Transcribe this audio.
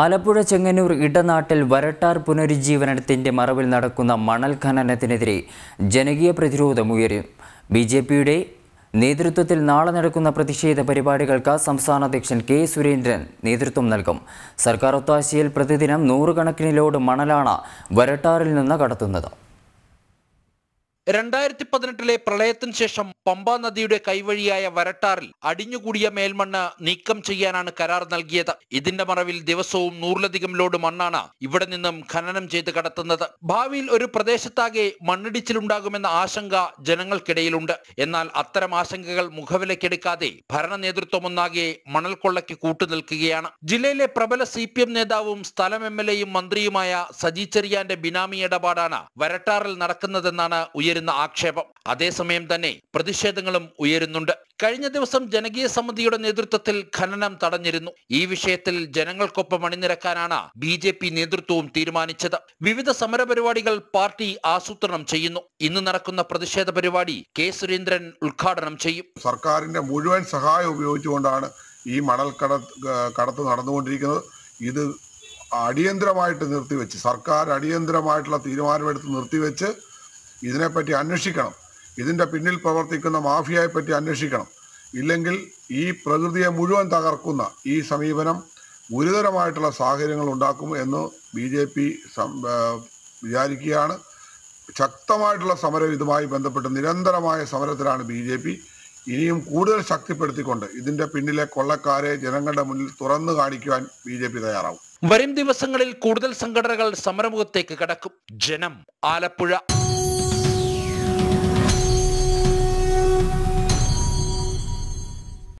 ആലപ്പുഴ ചെങ്ങന്നൂർ ഇടനാട്ടിൽ വരട്ടാർ പുനരുജ്ജീവനത്തിൻ്റെ മറവിൽ നടക്കുന്ന മണൽ ഖനനത്തിനെതിരെ ജനകീയ ഉയരും ബി ജെ പിയുടെ നേതൃത്വത്തിൽ നാളെ നടക്കുന്ന പ്രതിഷേധ പരിപാടികൾക്ക് സംസ്ഥാന അധ്യക്ഷൻ കെ സുരേന്ദ്രൻ നേതൃത്വം നൽകും സർക്കാർ ഒത്താശയിൽ പ്രതിദിനം നൂറുകണക്കിന് ലോഡ് മണലാണ് വരട്ടാറിൽ നിന്ന് കടത്തുന്നത് രണ്ടായിരത്തി പതിനെട്ടിലെ പ്രളയത്തിന് ശേഷം പമ്പാ നദിയുടെ കൈവഴിയായ വരട്ടാറിൽ അടിഞ്ഞുകൂടിയ മേൽമണ്ണ് നീക്കം ചെയ്യാനാണ് കരാർ നൽകിയത് ഇതിന്റെ മറവിൽ ദിവസവും നൂറിലധികം ലോഡ് മണ്ണാണ് ഇവിടെ നിന്നും ഖനനം ചെയ്ത് കടത്തുന്നത് ഭാവിയിൽ ഒരു പ്രദേശത്താകെ മണ്ണിടിച്ചിലുണ്ടാകുമെന്ന ആശങ്ക ജനങ്ങൾക്കിടയിലുണ്ട് എന്നാൽ അത്തരം ആശങ്കകൾ മുഖവിലക്കെടുക്കാതെ ഭരണ നേതൃത്വം ഒന്നാകെ മണൽക്കൊള്ളയ്ക്ക് കൂട്ടുനിൽക്കുകയാണ് ജില്ലയിലെ പ്രബല സി പി എം നേതാവും സ്ഥലം എം എൽ എയും മന്ത്രിയുമായ സജി ചെറിയാന്റെ ബിനാമി ഇടപാടാണ് വരട്ടാറിൽ നടക്കുന്നതെന്നാണ് ഉയർ ഉയരുന്ന ആക്ഷേപം അതേസമയം തന്നെ പ്രതിഷേധങ്ങളും ഉയരുന്നുണ്ട് കഴിഞ്ഞ ദിവസം ജനകീയ സമിതിയുടെ നേതൃത്വത്തിൽ ഖനനം തടഞ്ഞിരുന്നു ഈ വിഷയത്തിൽ ജനങ്ങൾക്കൊപ്പം അണിനിരക്കാനാണ് ബി ജെ പി നേതൃത്വവും തീരുമാനിച്ചത് വിവിധ സമരപരിപാടികൾ പാർട്ടി ആസൂത്രണം ചെയ്യുന്നു ഇന്ന് നടക്കുന്ന പ്രതിഷേധ പരിപാടി കെ സുരേന്ദ്രൻ ഉദ്ഘാടനം ചെയ്യും സർക്കാരിന്റെ മുഴുവൻ സഹായം ഉപയോഗിച്ചുകൊണ്ടാണ് ഈ മണൽ കട കടത്ത് നടന്നുകൊണ്ടിരിക്കുന്നത് ഇത് അടിയന്തരമായിട്ട് നിർത്തിവെച്ച് സർക്കാർ അടിയന്തരമായിട്ടുള്ള തീരുമാനമെടുത്ത് നിർത്തിവെച്ച് ഇതിനെപ്പറ്റി അന്വേഷിക്കണം ഇതിൻ്റെ പിന്നിൽ പ്രവർത്തിക്കുന്ന മാഫിയയെ പറ്റി അന്വേഷിക്കണം ഇല്ലെങ്കിൽ ഈ പ്രകൃതിയെ മുഴുവൻ തകർക്കുന്ന ഈ സമീപനം ഗുരുതരമായിട്ടുള്ള സാഹചര്യങ്ങൾ ഉണ്ടാക്കും എന്ന് ബി ജെ പി വിചാരിക്കുകയാണ് ശക്തമായിട്ടുള്ള സമരം ഇതുമായി ബന്ധപ്പെട്ട് നിരന്തരമായ സമരത്തിലാണ് ബി ജെ പി ഇനിയും കൂടുതൽ ശക്തിപ്പെടുത്തിക്കൊണ്ട് ഇതിന്റെ പിന്നിലെ കൊള്ളക്കാരെ ജനങ്ങളുടെ മുന്നിൽ തുറന്നു കാണിക്കുവാൻ ബി ജെ പി തയ്യാറാവും വരും ദിവസങ്ങളിൽ കൂടുതൽ സംഘടനകൾ സമരമുഖത്തേക്ക് കടക്കും ജനം ആലപ്പുഴ